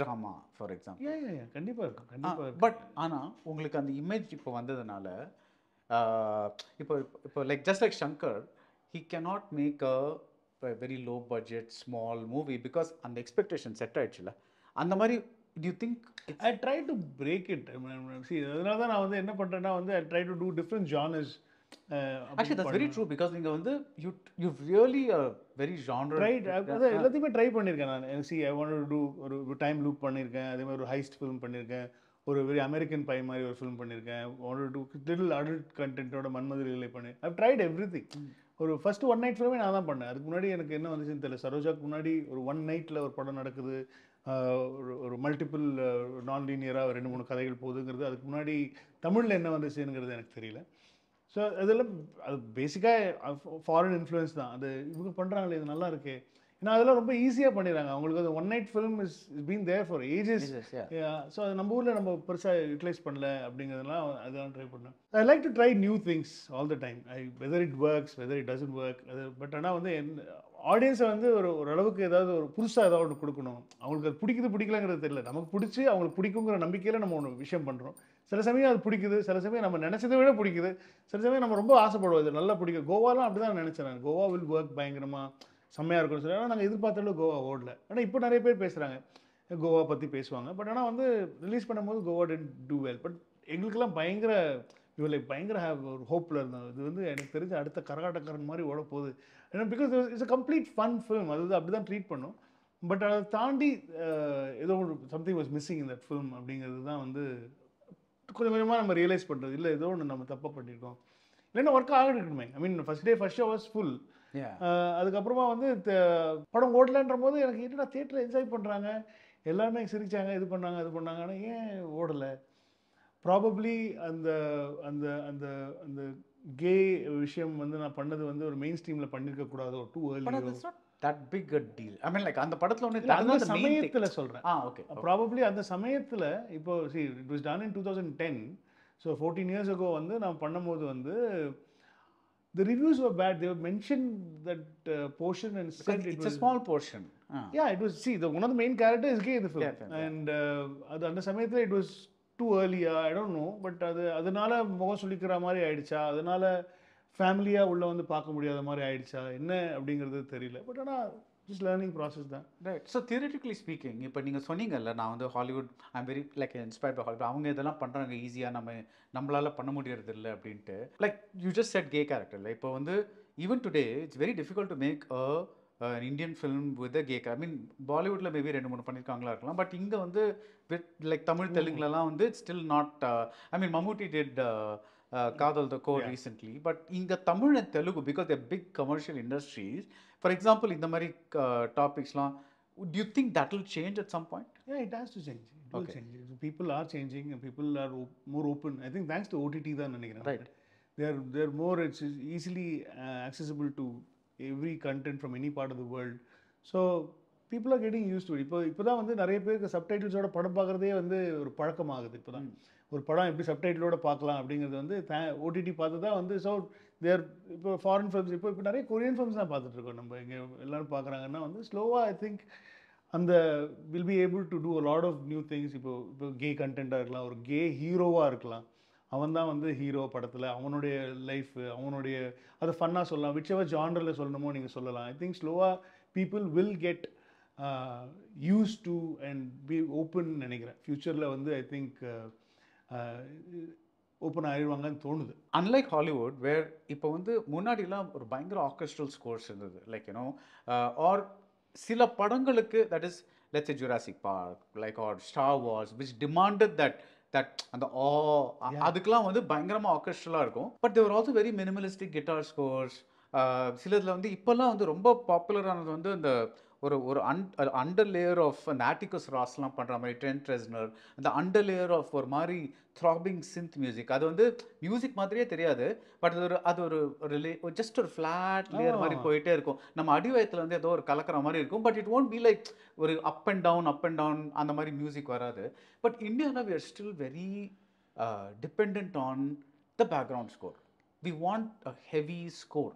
drama for example கண்டிப்பாக இருக்கும் கண்டிப்பாக பட் ஆனால் உங்களுக்கு அந்த இமேஜ் இப்போ வந்ததுனால இப்போ இப்போ like just like Shankar he cannot make a very low budget small movie because அந்த எக்ஸ்பெக்டேஷன் செட் ஆயிடுச்சுல அந்த மாதிரி you think I try to break it see அதனால தான் நான் வந்து என்ன பண்ணுறேன்னா வந்து I try to do different genres very true because நீங்கள் வந்து you you really very genre right அதான் எல்லாத்தையுமே ட்ரை பண்ணியிருக்கேன் நான் சி ஐ வாண்ட் டூ ஒரு டைம் லூப் பண்ணியிருக்கேன் அதே மாதிரி ஒரு ஹைஸ்ட் ஃபிலிம் பண்ணியிருக்கேன் ஒரு வெரி அமெரிக்கன் பை மாதிரி ஒரு ஃபிலிம் பண்ணியிருக்கேன் வாண்ட் டூ லிட்டில் அடல்ட் கண்டென்ட்டோட மன்மதுரிகளை பண்ணி ஐ ட்ரைட் எவ்ரி திங் ஒரு ஃபர்ஸ்ட் ஒன் நைட் ஃபிலிமே நான் தான் பண்ணேன் அதுக்கு முன்னாடி எனக்கு என்ன வந்துச்சுன்னு தெரியல சரோஜாக்கு முன்னாடி ஒரு ஒன் நைட்டில் ஒரு படம் நடக்குது ஒரு மல்டிபிள் நான் லீனியராக ரெண்டு மூணு கதைகள் போகுதுங்கிறது அதுக்கு முன்னாடி தமிழில் என்ன வந்துச்சுங்கிறது எனக்கு தெரியல ஸோ அதெல்லாம் அது பேசிக்காக ஃபாரின் இன்ஃப்ளூயன்ஸ் தான் அது இவங்க பண்ணுறாங்களே இது நல்லா இருக்கு ஏன்னா அதெல்லாம் ரொம்ப ஈஸியாக பண்ணிடுறாங்க அவங்களுக்கு அது one night film is been there for ages so அது நம்ம ஊரில் நம்ம பெருசாக யூட்டிலைஸ் பண்ணல அப்படிங்கிறதுலாம் அதெல்லாம் ட்ரை பண்ணேன் I like to try new things all the time I whether it works whether it doesn't work அது பட் ஆனால் வந்து என் ஆடியன்ஸை வந்து ஒரு ஓரளவுக்கு ஏதாவது ஒரு புதுசாக ஏதாவது ஒன்று கொடுக்கணும் அவங்களுக்கு அது பிடிக்குது பிடிக்கலங்கிறது தெரியல நமக்கு பிடிச்சி அவங்களுக்கு பிடிக்குங்கிற நம்பிக்கையில் நம்ம ஒன்று விஷயம் பண்ணுறோம் சில சமயம் அது பிடிக்குது சில சமயம் நம்ம நினச்சதை விட பிடிக்குது சில சமயம் நம்ம ரொம்ப ஆசைப்படுவோம் இது நல்லா பிடிக்கும் கோவாலாம் அப்படி தான் நினச்சேன் கோவா வில் ஒர்க் பயங்கரமாக செம்மையாக இருக்கும்னு சொல்லி ஆனால் நாங்கள் எதிர்பார்த்தாலும் கோவா ஓடல ஆனால் இப்போ நிறைய பேர் பேசுகிறாங்க கோவா பற்றி பேசுவாங்க பட் ஆனால் வந்து ரிலீஸ் பண்ணும்போது Goa didn't do well but எங்களுக்கெல்லாம் பயங்கர இவளை பயங்கர ஒரு ஹோப்பில் இருந்தது இது வந்து எனக்கு தெரிஞ்ச அடுத்த கரகாட்டக்காரன் மாதிரி ஓட போகுது ஏன்னா because it's a complete fun film அது வந்து அப்படி தான் ட்ரீட் பண்ணும் பட் அதை தாண்டி ஏதோ ஒரு சம்திங் வாஸ் மிஸ்ஸிங் இந்த ஃபிலிம் அப்படிங்கிறது தான் வந்து கொஞ்சம் கொஞ்சமாக நம்ம ரியலைஸ் பண்ணுறது இல்லை ஏதோ ஒன்று நம்ம தப்பாக பண்ணியிருக்கோம் இல்லைன்னா ஒர்க் ஆகிருக்கணுமே I mean first day first show full அதுக்கப்புறமா வந்து படம் ஓடலன்ற போது எனக்கு என்னடா தேட்டரில் என்ஜாய் பண்ணுறாங்க எல்லாமே சிரித்தாங்க இது பண்ணாங்க இது பண்ணாங்கன்னா ஏன் ஓடலை ப்ராபப்ளி அந்த அந்த அந்த அந்த கே விஷயம் வந்து நான் பண்ணது வந்து ஒரு மெயின் ஸ்ட்ரீமில் பண்ணியிருக்க கூடாது ஒரு டூ ஏர்லியோ that big a deal I mean like அந்த படத்தில் ஒன்று அந்த சமயத்தில் சொல்கிறேன் ஆ ஓகே ப்ராபப்ளி அந்த சமயத்தில் இப்போ see two thousand ten so fourteen years ago வந்து நான் பண்ணும்போது வந்து the reviews are bad they mention that portion and second it's small portion yeah it was see the one of main character is gay இது and அது அந்த சமயத்தில் it was two ஏர்லியா இடம் no but அது அதனால முகம் சொல்லிக்கிற மாதிரி ஆயிடுச்சா அதனால ஃபேமிலியாக உள்ளே வந்து பார்க்க முடியாத மாதிரி ஆயிடுச்சா என்ன அப்படிங்கிறது தெரியல பட் ஆனால் ஜஸ்ட் லேர்னிங் ப்ராசஸ் தான் ரைட் ஸோ தியரிட்டிக்கலி ஸ்பீக்கிங் இப்போ நீங்கள் சொன்னீங்கல்ல நான் வந்து Hollywood I'm very like inspired by Hollywood அவங்க இதெல்லாம் பண்ணுறாங்க ஈஸியாக நம்ம நம்மளால் பண்ண முடியறது இல்லை அப்படின்ட்டு like you just set gay character இல்லை இப்போ வந்து even today it's very difficult to make a an Indian film with a gay I mean பாலிவுட்டில் மேபி ரெண்டு மூணு பண்ணியிருக்காங்களா இருக்கலாம் பட் இங்கே வந்து வித் லைக் தமிழ் தெலுங்குலலாம் வந்து still not I mean Mammootty did Kaathal the core recently but இங்கே Tamil and Telugu because a big commercial industries for example இந்த மாதிரி டாபிக்ஸ்லாம் do you think that will change at some point? Yeah, it has to change. It okay. will change. People are changing and people are op more open. I think thanks to OTT, right. they are, they are more it's easily uh, accessible to every content from any part of the world so people are getting used to இப்போ இப்போ தான் வந்து நிறைய பேருக்கு சப்டைட்டில்ஸோட படம் பார்க்குறதே வந்து ஒரு பழக்கமாகுது இப்போ தான் ஒரு படம் எப்படி சப்டைட்டிலோட பார்க்கலாம் அப்படிங்கிறது வந்து தே ஓடிடி பார்த்து தான் வந்து ஸோ தேர் இப்போ ஃபாரின் ஃபிலிம்ஸ் இப்போ இப்போ நிறைய கொரியன் ஃபிலிம்ஸ் தான் பார்த்துட்ருக்கோம் நம்ம இங்கே எல்லோரும் பார்க்குறாங்கன்னா வந்து ஸ்லோவாக ஐ திங்க் அந்த will be able to do a lot of new things இப்போ இப்போ கே கண்டென்ட்டாக இருக்கலாம் ஒரு கே ஹீரோவாக இருக்கலாம் அவன் தான் வந்து ஹீரோ படத்தில் அவனுடைய லைஃப் அவனுடைய அதை ஃபன்னாக சொல்லலாம் விச் எவர் ஜான்ரில் சொல்லணுமோ நீங்கள் சொல்லலாம் ஐ திங்க் ஸ்லோவாக people will get used to and be open நினைக்கிறேன் ஃப்யூச்சரில் வந்து I think open uh, uh, ஆயிடுவாங்கன்னு தோணுது அன்லைக் ஹாலிவுட் வேர் இப்போ வந்து முன்னாடிலாம் ஒரு பயங்கர ஆர்கெஸ்ட்ரல் ஸ்கோர்ஸ் இருந்தது லைக் யூனோ ஆர் சில படங்களுக்கு that is let's Jurassic Park like or Star Wars which demanded that that அந்த ஆ அதுக்கெல்லாம் வந்து பயங்கரமாக ஆர்கெஸ்ட்ரலாக இருக்கும் but they're also very minimalistic guitar scores சிலதில் வந்து இப்போல்லாம் வந்து ரொம்ப பாப்புலரானது வந்து அந்த ஒரு ஒரு அன் அண்டர் லேயர் ஆஃப் அந்த ஆட்டிகஸ் ராஸ்லாம் பண்ணுற மாதிரி ட்ரெண்ட் ரெஸ்னர் அந்த அண்டர் லேயர் ஆஃப் ஒரு மாதிரி த்ராபிங் சிந்த் மியூசிக் அது வந்து மியூசிக் மாதிரியே தெரியாது பட் அது ஒரு அது ஒரு ஒரு ஜஸ்ட் ஒரு ஃப்ளாட் லேயர் மாதிரி போயிட்டே இருக்கும் நம்ம அடிவயத்தில் வந்து ஏதோ ஒரு கலக்கிற மாதிரி இருக்கும் but it won't be like ஒரு up and down up and down அந்த மாதிரி மியூசிக் வராது பட் இந்தியாவில் we are still very depend on the background score we want a heavy score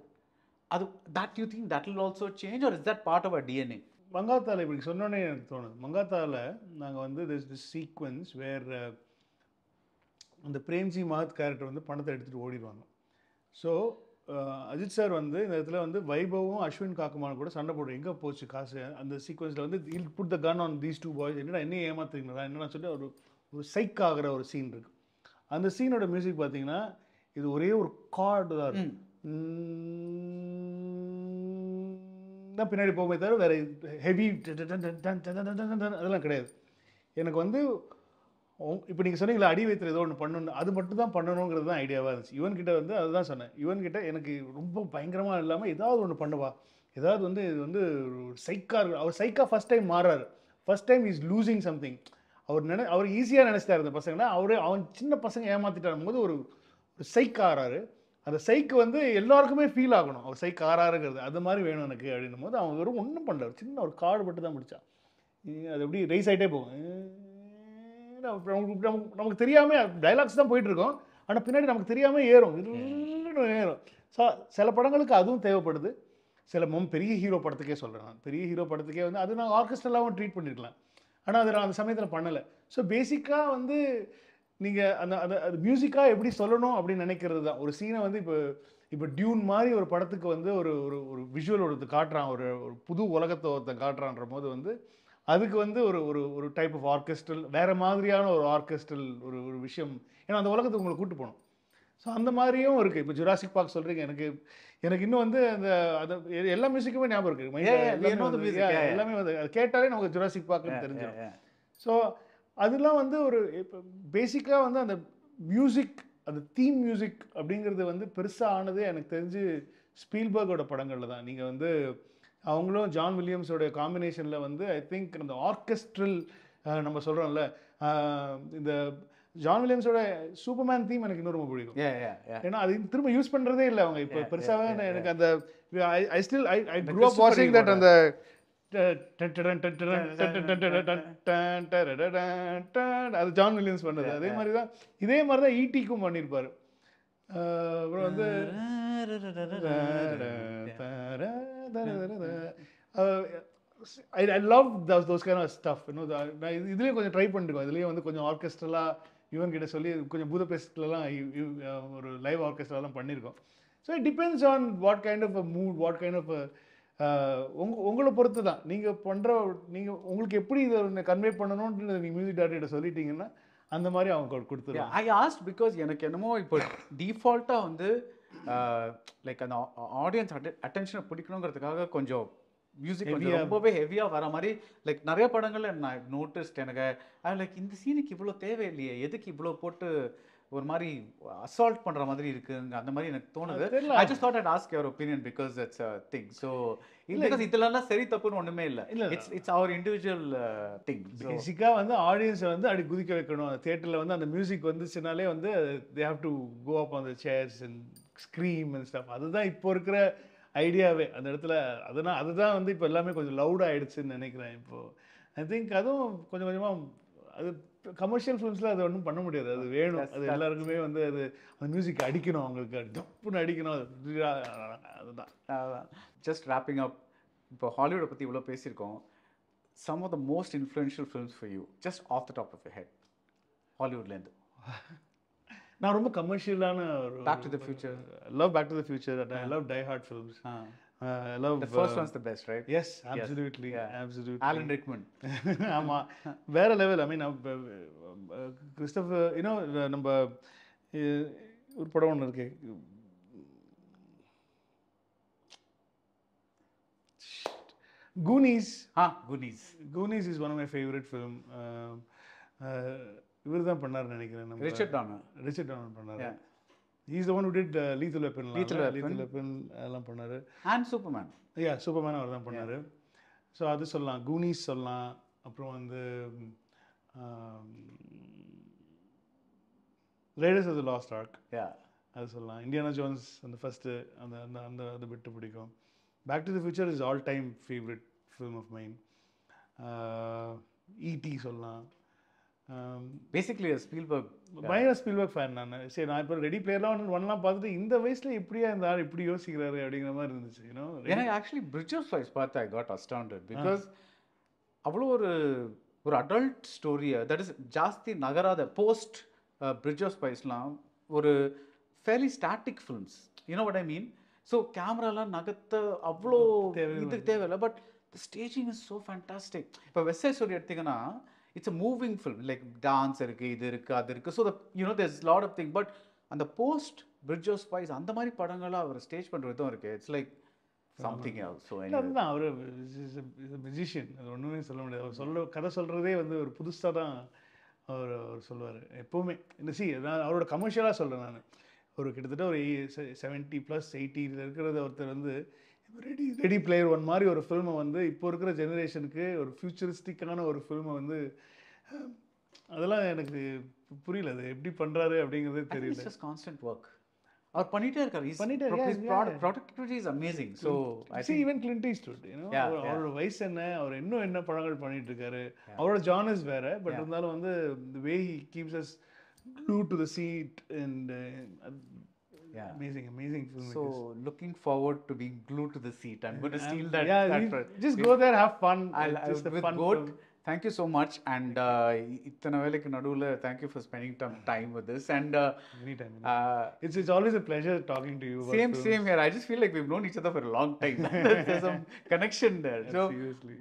அது that you think that will also change or is that part of a DNA மங்காத்தாவில் இப்படி சொன்னோடனே எனக்கு தோணுது மங்காத்தாவில் நாங்கள் வந்து திஸ் திஸ் சீக்வன்ஸ் வேர் அந்த பிரேம்ஜி மகத் character வந்து பணத்தை எடுத்துகிட்டு ஓடிடுவாங்க ஸோ uh, அஜித் சார் வந்து இந்த இடத்துல வந்து வைபவும் அஸ்வின் காக்குமான கூட சண்டை போடுற எங்கே போச்சு காசு அந்த சீக்வன்ஸில் வந்து I'll put the gun on these two boys என்ன என்ன ஏமாத்துறீங்களா என்னென்னு சொல்லி ஒரு ஒரு சைக் ஆகிற ஒரு சீன் இருக்குது அந்த சீனோட மியூசிக் பார்த்தீங்கன்னா இது ஒரே ஒரு கார்டு தான் இருக்கும் தான் பின்னாடி போகவே தவிர வேறு ஹெவி அதெல்லாம் கிடையாது எனக்கு வந்து இப்போ நீங்கள் சொன்னீங்களா அடி வைத்திர ஏதோ ஒன்று பண்ணணும் அது மட்டும் தான் பண்ணணுங்கிறது தான் ஐடியாவாக இருந்துச்சு இவன்கிட்ட வந்து அதுதான் சொன்னேன் இவன்கிட்ட எனக்கு ரொம்ப பயங்கரமாக இல்லாமல் ஏதாவது ஒன்று பண்ணுவா ஏதாவது வந்து இது வந்து சைக்கா அவர் சைக்கா ஃபஸ்ட் டைம் மாறாரு first time is losing something அவர் நினை அவர் ஈஸியாக நினச்சிட்டார் இந்த பசங்கன்னா அவர் அவன் சின்ன பசங்க ஏமாற்றிட்டாரும் போது ஒரு சைக்காகிறாரு அந்த சைக்கு வந்து எல்லாருக்குமே ஃபீல் ஆகணும் அவர் சைக்கு இருக்கிறது அது மாதிரி வேணும் எனக்கு அப்படின்னும் போது அவன் வெறும் ஒன்றும் பண்ணல சின்ன ஒரு கார்டு மட்டும் தான் முடித்தான் அது எப்படி ரைஸ் ஆகிட்டே போகும் நமக்கு நமக்கு தெரியாமல் டைலாக்ஸ் தான் போயிட்டுருக்கோம் ஆனால் பின்னாடி நமக்கு தெரியாமல் ஏறும் ஏறும் ஸோ சில படங்களுக்கு அதுவும் தேவைப்படுது சில மொம் பெரிய ஹீரோ படத்துக்கே சொல்கிறேன் நான் பெரிய ஹீரோ படத்துக்கே வந்து அது நான் ஆர்கெஸ்ட்ரலாகவும் ட்ரீட் பண்ணியிருக்கலாம் ஆனால் அதை நான் அந்த சமயத்தில் பண்ணலை ஸோ பேசிக்காக வந்து நீங்க அந்த அந்த அது மியூசிக்கா எப்படி சொல்லணும் அப்படின்னு நினைக்கிறது தான் ஒரு சீனை வந்து இப்போ இப்போ டியூன் மாதிரி ஒரு படத்துக்கு வந்து ஒரு ஒரு ஒரு விஷுவல் ஒருத்த காட்டுறான் ஒரு ஒரு புது உலகத்தை ஒருத்தன் காட்டுறான்ற போது வந்து அதுக்கு வந்து ஒரு ஒரு ஒரு டைப் ஆஃப் ஆர்கெஸ்ட்ரல் வேறு மாதிரியான ஒரு ஆர்கெஸ்ட்ரல் ஒரு ஒரு விஷயம் ஏன்னா அந்த உலகத்தை உங்களை கூட்டு போகணும் ஸோ அந்த மாதிரியும் இருக்குது இப்போ ஜுராசிக் பார்க் சொல்கிறீங்க எனக்கு எனக்கு இன்னும் வந்து அந்த அது எல்லா மியூசிக்குமே ஞாபகம் இருக்குது எல்லாமே வந்து அது கேட்டாலே நமக்கு ஜுராசிக் பார்க்குன்னு தெரிஞ்சிடும் ஸோ அதெல்லாம் வந்து ஒரு இப்போ பேசிக்காக வந்து அந்த மியூசிக் அந்த தீம் மியூசிக் அப்படிங்கிறது வந்து பெருசாக ஆனது எனக்கு தெரிஞ்சு ஸ்பீல்பர்கோட படங்களில் தான் நீங்கள் வந்து அவங்களும் ஜான் வில்லியம்ஸோட காம்பினேஷனில் வந்து ஐ திங்க் அந்த ஆர்கெஸ்ட்ரல் நம்ம சொல்கிறோம்ல இந்த ஜான் வில்லியம்ஸோட சூப்பர்மேன் தீம் எனக்கு இன்னும் ரொம்ப பிடிக்கும் ஏன்னா அது திரும்ப யூஸ் பண்ணுறதே இல்லை அவங்க இப்போ பெருசாகவே எனக்கு அந்த I still I I grew வாட்சிங் தட் அந்த அது ஜான் வில்லியம்ஸ் பண்ணது அதே மாதிரி தான் இதே மாதிரி தான் ஈட்டிக்கும் பண்ணியிருப்பார் அப்புறம் வந்து I I love thus those can stuff இன்னும் நான் இதுலேயும் கொஞ்சம் ட்ரை பண்ணிருக்கோம் இதுலேயும் வந்து கொஞ்சம் ஆர்கெஸ்ட்ரலாக கிட்ட சொல்லி கொஞ்சம் பேசத்துலலாம் ஒரு லைவ் ஆர்கெஸ்ட்ராலாம் பண்ணியிருக்கோம் so it depends on what kind of a mood what kind of உங்க உங்களை பொறுத்து தான் நீங்கள் பண்ணுற நீங்கள் உங்களுக்கு எப்படி இதை கன்வே பண்ணணும்னு நீங்கள் மியூசிக் டேரக்டர்கிட்ட சொல்லிட்டீங்கன்னா அந்த மாதிரி அவங்க கொடுத்துரு ஐ ஆஸ்ட் பிகாஸ் எனக்கு என்னமோ இப்போ டிஃபால்ட்டாக வந்து லைக் அந்த ஆடியன்ஸ் அட்டென்ஷனை பிடிக்கணுங்கிறதுக்காக கொஞ்சம் மியூசிக் ரொம்பவே ஹெவியாக வர மாதிரி லைக் நிறைய படங்களில் நான் நோட்டிஸ்ட் எனக்கு லைக் இந்த சீனுக்கு இவ்வளோ தேவையில்லையே எதுக்கு இவ்வளோ போட்டு ஒரு மாதிரி அசால்ட் பண்ணுற மாதிரி இருக்குங்க அந்த மாதிரி எனக்கு தோணுது I just thought and ask your opinion because it's a thing so because இதெல்லாம் சரி தப்புன்னு ஒன்றுமே இல்லை இல்லை it's it's our individual thing பேசிக்காக வந்து ஆடியன்ஸ் வந்து அப்படி குதிக்க வைக்கணும் அந்த தேட்டரில் வந்து அந்த மியூசிக் வந்துச்சுனாலே வந்து they have to go up அந்த chairs and scream and stuff அதுதான் இப்போ இருக்கிற ஐடியாவே அந்த இடத்துல அதனால் அதுதான் வந்து இப்போ எல்லாமே கொஞ்சம் லவுட் ஆயிடுச்சுன்னு நினைக்கிறேன் இப்போது ஐ திங்க் அதுவும் கொஞ்சம் கொஞ்சமாக அது கமர்ஷியல் ஃபிலிம்ஸில் அது ஒன்றும் பண்ண முடியாது அது வேணும் அது எல்லாருக்குமே வந்து அது அந்த மியூசிக் அடிக்கணும் அவங்களுக்கு டப்புன்னு அடிக்கணும் அதுதான் அதுதான் ஜஸ்ட் ரேப்பிங் அப் இப்போ ஹாலிவுட்டை பற்றி இவ்வளோ பேசியிருக்கோம் some of the most influential films for you just off the top of you head ஹாலிவுட்லேருந்து நான் ரொம்ப கமர்ஷியலான Back to the Future love Back to the Future I love Die Hard films love the first best right yes absolutely absolutely Alan Rickman ஆமா வேற level ஐ மீன் நம்ம uh, ஒரு படம் ஒன்று இருக்கு Goonies ah Goonies Goonies is one of my favourite film இவர் தான் பண்ணார் நினைக்கிறேன் ரிச்சர்ட் டானன் ரிச்சர்ட் டானன் பண்ணார் is one who did Lethal Weapon Lethal Weapon அதெல்லாம் பண்ணார் அண்ட் சூப்பர்மேன் சூப்பர் சூப்பர்மேன் அவர் தான் பண்ணார் ஸோ அது சொல்லலாம் கூனிஸ் சொல்லலாம் அப்புறம் வந்து Raiders the Lost Ark yeah அது சொல்லலாம் இந்தியானா ஜோன்ஸ் அந்த ஃபஸ்ட்டு அந்த அந்த அந்த அது விட்டு பிடிக்கும் back to the future is all time favourite film of mine ET சொல்லலாம் பேசிக்லி ஸ்பீல்பர்க் பயங்கர ஸ்பீல்பேக் ஃபேன் நான் சரி நான் இப்போ ரெடி பிளேயர்லாம் ஒன்று ஒன்லாம் பார்த்துட்டு இந்த வயசில் எப்படியா இந்த ஆள் இப்படி யோசிக்கிறாரு அப்படிங்கிற மாதிரி இருந்துச்சு ஏன்னா எனக்கு ஆக்சுவலி பிரிட்ஜஸ் வாய்ஸ் பார்த்து ஐ காட் அஸ்டாண்டட் பிகாஸ் அவ்வளோ ஒரு ஒரு அடல்ட் ஸ்டோரியை தட் இஸ் ஜாஸ்தி நகராத போஸ்ட் பிரிட்ஜ் ஆஃப் ஸ்பைஸ்லாம் ஒரு fairly static films you know what I mean so கேமராலாம் நகர்த்த அவ்வளோ இதுக்கு தேவையில்லை but staging is so fantastic இப்போ வெஸ்ஸை ஸ்டோரி எடுத்திங்கன்னா it's a moving film like dance இருக்குது இது இருக்குது அது இருக்குது so the you know there's lot of thing but அந்த போஸ்ட் பிரிட்ஜ் ஆஃப் ஸ்பைஸ் அந்த மாதிரி படங்களாக அவர் ஸ்டேஜ் பண்றதும் இருக்கு இருக்குது இட்ஸ் லைக் சம்திங் அவர் மியூசிஷியன் அது ஒன்றுமே சொல்ல முடியாது அவர் சொல்ல கதை சொல்கிறதே வந்து ஒரு புதுசாக தான் அவர் அவர் சொல்லுவார் எப்போவுமே என்ன சி நான் அவரோட கமர்ஷியலாக சொல்கிறேன் நான் ஒரு கிட்டத்தட்ட ஒரு செவன்ட்டி ப்ளஸ் எயிட்டியில் இருக்கிறத ஒருத்தர் வந்து ரெடி ரெடி பிளேயர் ஒன் மாதிரி ஒரு ஃபில்மை வந்து இப்போ இருக்கிற ஜெனரேஷனுக்கு ஒரு ஃபியூச்சரிஸ்டிக்கான ஒரு ஃபில்மை வந்து அதெல்லாம் எனக்கு புரியல அது எப்படி பண்ணுறாரு அப்படிங்கிறதே தெரியல இட்ஸ் கான்ஸ்டன்ட் ஒர்க் அவர் பண்ணிட்டே இருக்காரு பண்ணிட்டே productivity is amazing so see even Clint Eastwood அவரோட வயசு என்ன அவர் இன்னும் என்ன படங்கள் பண்ணிட்டு இருக்காரு அவரோட ஜானஸ் வேற பட் இருந்தாலும் வந்து way he keeps us glue to the seat and yeah. Amazing, amazing filmmakers. So looking forward to being glued to the seat. I'm going to steal that. Yeah, that just go there, have fun. I'll, I'll just with fun goat. Film. Thank you so much, and இத்தனை uh, வேலைக்கு thank you for spending some time with us. And uh, anytime, Uh, it's it's always a pleasure talking to you. same, films. same here. I just feel like we've known each other for a long time. <laughs> <laughs> There's some connection there. so,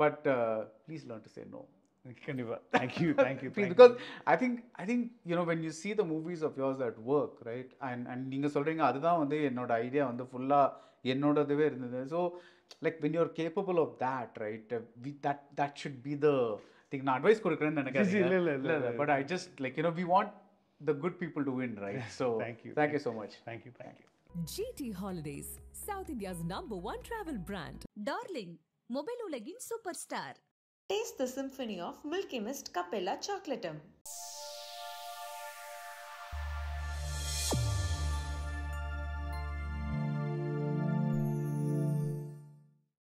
but uh, please learn to say no. <laughs> <laughs> Thank you, thank you. Thank because you. I think I think you know when you see the movies of yours at work, right? And and நீங்க சொல்றீங்க அதுதான் வந்து என்னோட idea வந்து ஃபுல்லா என்னோடதுவே இருந்தது. So like when you're capable of that, right? We, that that should be the thing. நான் advice கொடுக்குறேன்னு நினைக்கிறேன். But I just like you know we want the good people to win, right? <laughs> So thank you. Thank you so much. Thank you. Thank you. GT Holidays, South India's number one travel brand. Darling, mobile உலகின் super superstar Taste the symphony of Milky Mist Capella Chocolatum.